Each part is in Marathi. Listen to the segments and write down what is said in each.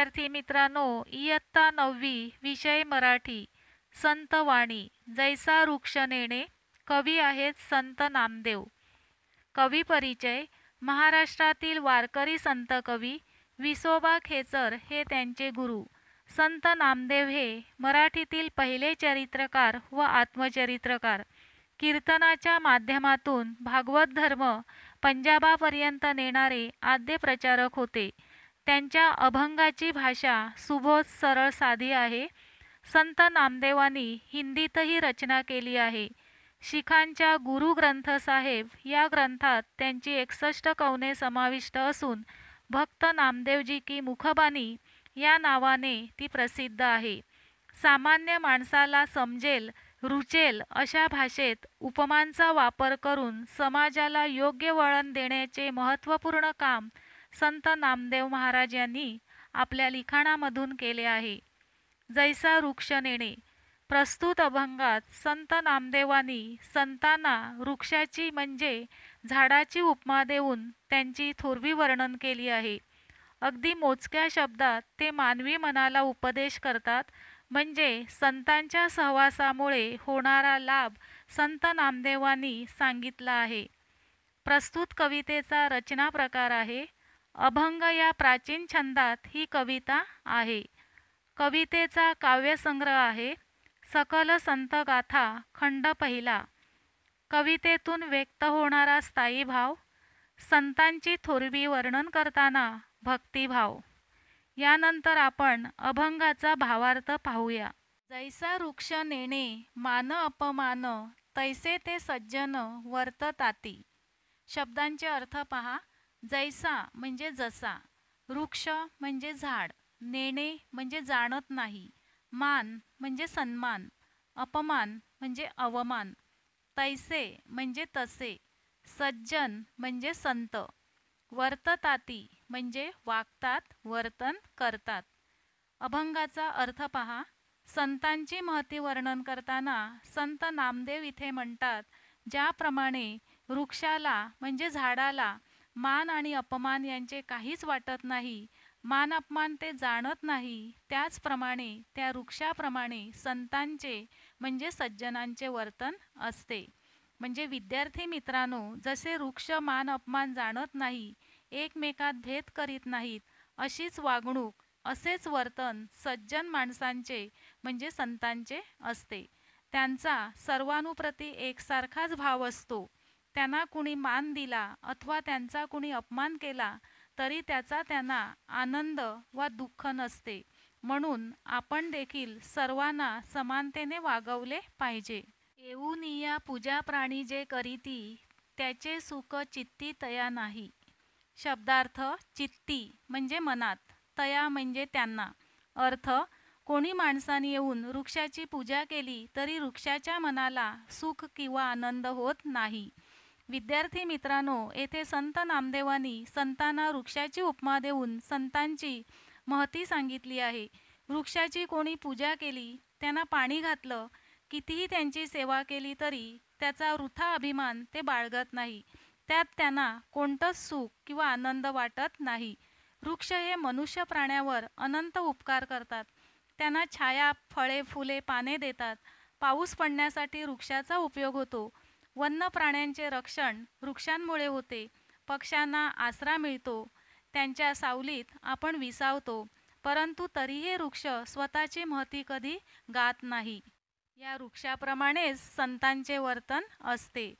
विद्यार्थी मित्रांनो इयत्ता नववी विषय मराठी संत वाणी जैसा वृक्ष नेणे कवी आहेत संत नामदेव कवी परिचय महाराष्ट्रातील वारकरी संत कवी विसोबा खेचर हे त्यांचे गुरु संत नामदेव हे मराठीतील पहिले चरित्रकार व आत्मचरित्रकार कीर्तनाच्या माध्यमातून भागवत धर्म पंजाबापर्यंत नेणारे आद्य प्रचारक होते त्यांच्या अभंगाची भाषा सुबोध सरळ साधी आहे संत नामदेवांनी हिंदीतही रचना केली आहे शिखांच्या गुरु ग्रंथ साहेब या ग्रंथात त्यांची एकसष्ट कवने समाविष्ट असून भक्त नामदेवजी की मुखबानी या नावाने ती प्रसिद्ध आहे सामान्य माणसाला समजेल रुचेल अशा भाषेत उपमांचा वापर करून समाजाला योग्य वळण देण्याचे महत्त्वपूर्ण काम संत नामदेव महाराज यांनी आपल्या लिखाणामधून केले आहे जैसा वृक्ष नेणे प्रस्तुत अभंगात संत नामदेवांनी संतांना वृक्षाची म्हणजे झाडाची उपमा देऊन त्यांची थोरवी वर्णन केली आहे अगदी मोजक्या शब्दात ते मानवी मनाला उपदेश करतात म्हणजे संतांच्या सहवासामुळे होणारा लाभ संत नामदेवांनी सांगितला आहे प्रस्तुत कवितेचा रचना प्रकार आहे अभंग या प्राचीन छंदात ही कविता आहे कवितेचा काव्यसंग्रह आहे सकल गाथा खंड पहिला कवितेतून व्यक्त होणारा स्थायी भाव संतांची थोरवी वर्णन करताना भक्तिभाव यानंतर आपण अभंगाचा भावार्थ पाहूया जैसा वृक्ष नेणे मान अपमान तैसे ते सज्जन वर्तताती शब्दांचे अर्थ पहा जैसा म्हणजे जसा वृक्ष म्हणजे झाड नेणे म्हणजे जाणत नाही मान म्हणजे सन्मान अपमान म्हणजे अवमान तैसे म्हणजे तसे सज्जन म्हणजे संत वर्तताती म्हणजे वागतात वर्तन करतात अभंगाचा अर्थ पहा संतांची महती वर्णन करताना संत नामदेव इथे म्हणतात ज्याप्रमाणे वृक्षाला म्हणजे झाडाला मान आणि अपमान यांचे काहीच वाटत नाही मान अपमान ते जाणत नाही त्याचप्रमाणे त्या वृक्षाप्रमाणे संतांचे म्हणजे सज्जनांचे वर्तन असते म्हणजे विद्यार्थी मित्रांनो जसे वृक्ष मान अपमान जाणत नाही एकमेकात भेद करीत नाहीत अशीच वागणूक असेच वर्तन सज्जन माणसांचे म्हणजे संतांचे असते त्यांचा सर्वानुप्रती एकसारखाच भाव असतो त्यांना कुणी मान दिला अथवा त्यांचा कुणी अपमान केला तरी त्याचा त्यांना आनंद वा दुःख नसते म्हणून आपण देखील सर्वांना समानतेने वागवले पाहिजे येऊनिया पूजा प्राणी जे करीती त्याचे सुख चित्ती तया नाही शब्दार्थ चित्ती म्हणजे मनात तया म्हणजे त्यांना अर्थ कोणी माणसाने येऊन वृक्षाची पूजा केली तरी वृक्षाच्या मनाला सुख किंवा आनंद होत नाही विद्यार्थी मित्रांनो येथे संत नामदेवांनी संतांना वृक्षाची उपमा देऊन संतांची महती सांगितली आहे वृक्षाची कोणी पूजा केली त्यांना पाणी घातलं कितीही त्यांची सेवा केली तरी त्याचा वृथा अभिमान ते बाळगत नाही त्यात त्यांना कोणतंच सुख किंवा आनंद वाटत नाही वृक्ष हे मनुष्य प्राण्यावर अनंत उपकार करतात त्यांना छाया फळे फुले पाने देतात पाऊस पडण्यासाठी वृक्षाचा उपयोग होतो वन्य प्राण्यांचे रक्षण वृक्षांमुळे होते पक्ष्यांना आसरा मिळतो त्यांच्या सावलीत आपण विसावतो परंतु तरीही वृक्ष स्वतःची महती कधी गात नाही या वृक्षाप्रमाणेच संतांचे वर्तन असते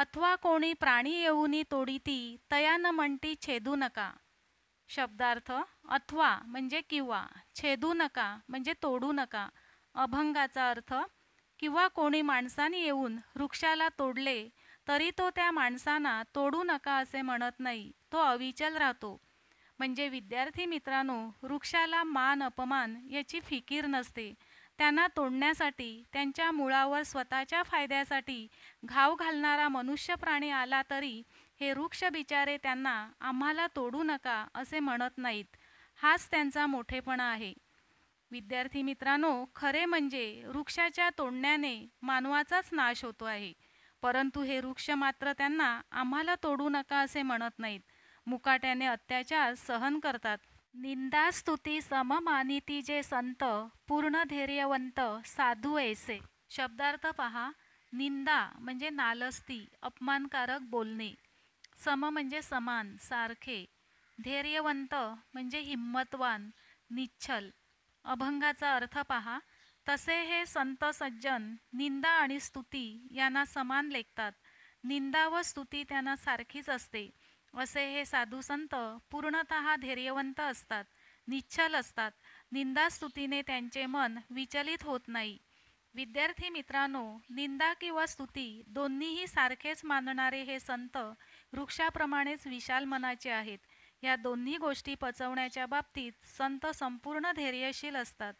अथवा कोणी प्राणी येऊनी तोडीती तया न म्हणती छेदू नका शब्दार्थ अथवा म्हणजे किंवा छेदू नका म्हणजे तोडू नका अभंगाचा अर्थ किंवा कोणी माणसाने येऊन वृक्षाला तोडले तरी तो त्या माणसांना तोडू नका असे म्हणत नाही तो अविचल राहतो म्हणजे विद्यार्थी मित्रांनो वृक्षाला मान अपमान याची फिकीर नसते त्यांना तोडण्यासाठी त्यांच्या मुळावर स्वतःच्या फायद्यासाठी घाव घालणारा मनुष्य प्राणी आला तरी हे वृक्ष बिचारे त्यांना आम्हाला तोडू नका असे म्हणत नाहीत हाच त्यांचा मोठेपणा आहे विद्यार्थी मित्रांनो खरे म्हणजे वृक्षाच्या तोडण्याने मानवाचाच नाश होतो आहे परंतु हे वृक्ष मात्र त्यांना आम्हाला तोडू नका असे म्हणत नाहीत मुकाट्याने अत्याचार सहन करतात निंदा स्तुती मानिती जे संत पूर्ण धैर्यवंत साधू ऐसे शब्दार्थ पहा निंदा म्हणजे नालस्ती अपमानकारक बोलणे सम म्हणजे समान सारखे धैर्यवंत म्हणजे हिम्मतवान निच्छल अभंगाचा अर्थ पहा तसे हे संत सज्जन निंदा आणि स्तुती यांना समान लेखतात निंदा व स्तुती त्यांना सारखीच असते असे हे साधू संत पूर्णत धैर्यवंत असतात निश्चल असतात निंदा स्तुतीने त्यांचे मन विचलित होत नाही विद्यार्थी मित्रांनो निंदा किंवा स्तुती दोन्हीही सारखेच मानणारे हे संत वृक्षाप्रमाणेच विशाल मनाचे आहेत या दोन्ही गोष्टी पचवण्याच्या बाबतीत संत संपूर्ण धैर्यशील असतात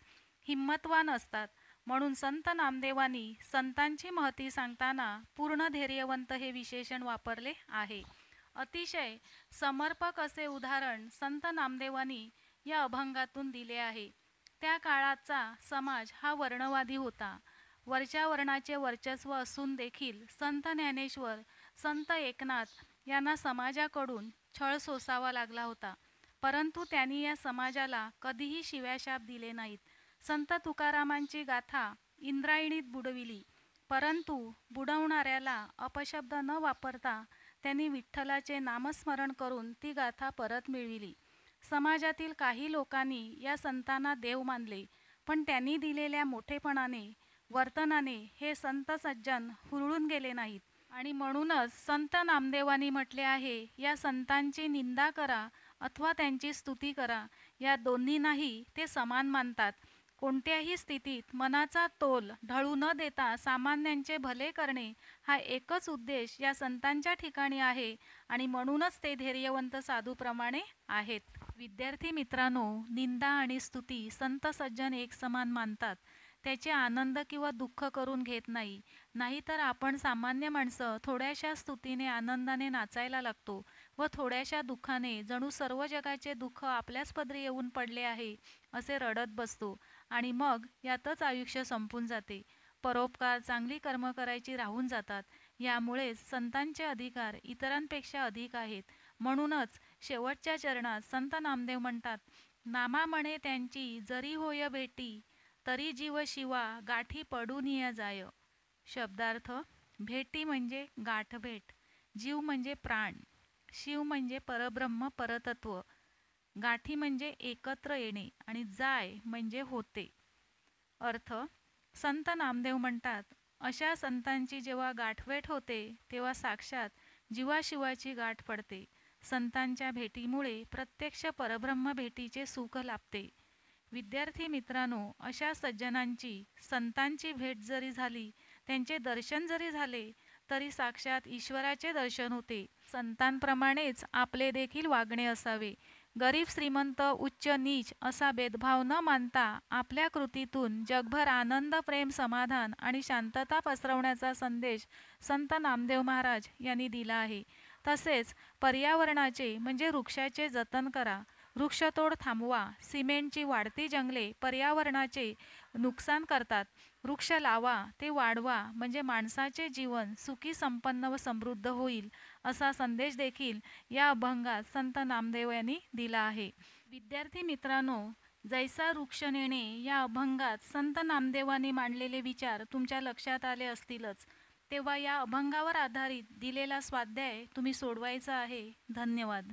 हिम्मतवान असतात म्हणून संत नामदेवांनी संतांची महती सांगताना पूर्ण धैर्यवंत हे विशेषण वापरले आहे अतिशय समर्पक असे उदाहरण संत नामदेवांनी या अभंगातून दिले आहे त्या काळाचा समाज हा वर्णवादी होता वरच्या वर्णाचे वर्चस्व असून देखील संत ज्ञानेश्वर संत एकनाथ यांना समाजाकडून छळ सोसावा लागला होता परंतु त्यांनी या समाजाला कधीही शिव्याशाप दिले नाहीत संत तुकारामांची गाथा इंद्रायणीत बुडविली परंतु बुडवणाऱ्याला अपशब्द न वापरता त्यांनी विठ्ठलाचे नामस्मरण करून ती गाथा परत मिळविली समाजातील काही लोकांनी या संतांना देव मानले पण त्यांनी दिलेल्या मोठेपणाने वर्तनाने हे संत सज्जन हुरळून गेले नाहीत आणि म्हणूनच संत नामदेवांनी म्हटले आहे या संतांची निंदा करा अथवा त्यांची स्तुती करा या दोन्ही नाही ते समान मानतात कोणत्याही स्थितीत मनाचा तोल ढळू न देता सामान्यांचे भले करणे हा एकच उद्देश या संतांच्या ठिकाणी आहे आणि म्हणूनच ते धैर्यवंत साधूप्रमाणे आहेत विद्यार्थी मित्रांनो निंदा आणि स्तुती संत सज्जन एक समान मानतात त्याचे आनंद किंवा दुःख करून घेत नाही नाहीतर आपण सामान्य माणसं थोड्याशा स्तुतीने आनंदाने नाचायला लागतो व थोड्याशा दुःखाने जणू सर्व जगाचे दुःख आपल्याच पदरी येऊन पडले आहे असे रडत बसतो आणि मग यातच आयुष्य संपून जाते परोपकार चांगली कर्म करायची राहून जातात यामुळेच संतांचे अधिकार इतरांपेक्षा अधिक आहेत म्हणूनच शेवटच्या चरणात संत नामदेव म्हणतात नामा म्हणे त्यांची जरी होय भेटी तरी जीव शिवा गाठी पडू निया जाय शब्दार्थ भेटी म्हणजे गाठभेट जीव म्हणजे प्राण शिव म्हणजे परब्रह्म परतत्व गाठी म्हणजे एकत्र येणे आणि जाय म्हणजे होते अर्थ संत नामदेव म्हणतात अशा संतांची जेव्हा गाठभेट होते तेव्हा साक्षात जीवाशिवाची गाठ पडते संतांच्या भेटीमुळे प्रत्यक्ष परब्रह्म भेटीचे सुख लाभते विद्यार्थी मित्रांनो अशा सज्जनांची संतांची भेट जरी झाली त्यांचे दर्शन जरी झाले तरी साक्षात ईश्वराचे दर्शन होते संतांप्रमाणेच आपले देखील वागणे असावे गरीब श्रीमंत उच्च नीच असा भेदभाव न मानता आपल्या कृतीतून जगभर आनंद प्रेम समाधान आणि शांतता पसरवण्याचा संदेश संत नामदेव महाराज यांनी दिला आहे तसेच पर्यावरणाचे म्हणजे वृक्षाचे जतन करा वृक्षतोड थांबवा सिमेंटची वाढती जंगले पर्यावरणाचे नुकसान करतात वृक्ष लावा ते वाढवा म्हणजे माणसाचे जीवन सुखी संपन्न व समृद्ध होईल असा संदेश देखील या अभंगात संत नामदेव यांनी दिला आहे विद्यार्थी मित्रांनो जैसा वृक्ष नेणे या अभंगात संत नामदेवांनी मांडलेले विचार तुमच्या लक्षात आले असतीलच तेव्हा या अभंगावर आधारित दिलेला स्वाध्याय तुम्ही सोडवायचा आहे धन्यवाद